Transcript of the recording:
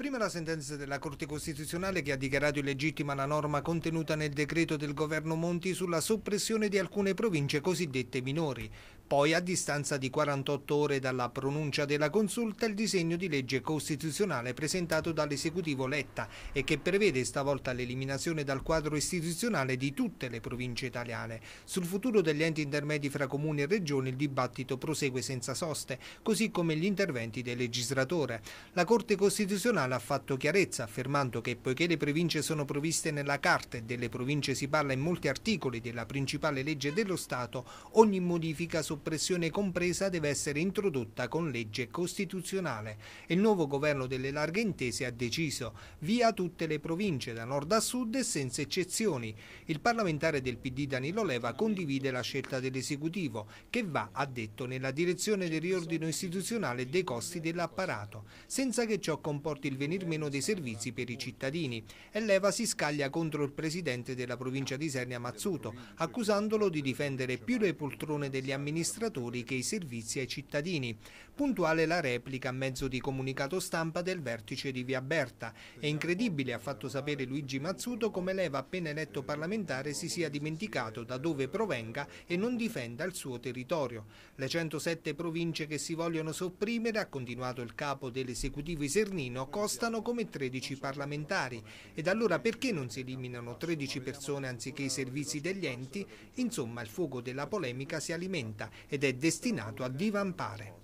Prima la sentenza della Corte Costituzionale che ha dichiarato illegittima la norma contenuta nel decreto del governo Monti sulla soppressione di alcune province cosiddette minori. Poi, a distanza di 48 ore dalla pronuncia della consulta, il disegno di legge costituzionale presentato dall'esecutivo Letta e che prevede stavolta l'eliminazione dal quadro istituzionale di tutte le province italiane. Sul futuro degli enti intermedi fra comuni e regioni il dibattito prosegue senza soste, così come gli interventi del legislatore. La Corte Costituzionale ha fatto chiarezza affermando che poiché le province sono provviste nella Carta e delle province si parla in molti articoli della principale legge dello Stato, ogni modifica sopra soppressione compresa deve essere introdotta con legge costituzionale. Il nuovo governo delle larghe intese ha deciso via tutte le province da nord a sud e senza eccezioni. Il parlamentare del PD Danilo Leva condivide la scelta dell'esecutivo che va, ha detto, nella direzione del riordino istituzionale dei costi dell'apparato, senza che ciò comporti il venir meno dei servizi per i cittadini. E Leva si scaglia contro il presidente della provincia di Sernia Mazzuto, accusandolo di difendere più le poltrone degli amministratori amministratori che i servizi ai cittadini. Puntuale la replica a mezzo di comunicato stampa del vertice di Via Berta. È incredibile, ha fatto sapere Luigi Mazzuto, come l'Eva appena eletto parlamentare si sia dimenticato da dove provenga e non difenda il suo territorio. Le 107 province che si vogliono sopprimere, ha continuato il capo dell'esecutivo isernino, costano come 13 parlamentari. Ed allora perché non si eliminano 13 persone anziché i servizi degli enti? Insomma, il fuoco della polemica si alimenta ed è destinato a divampare.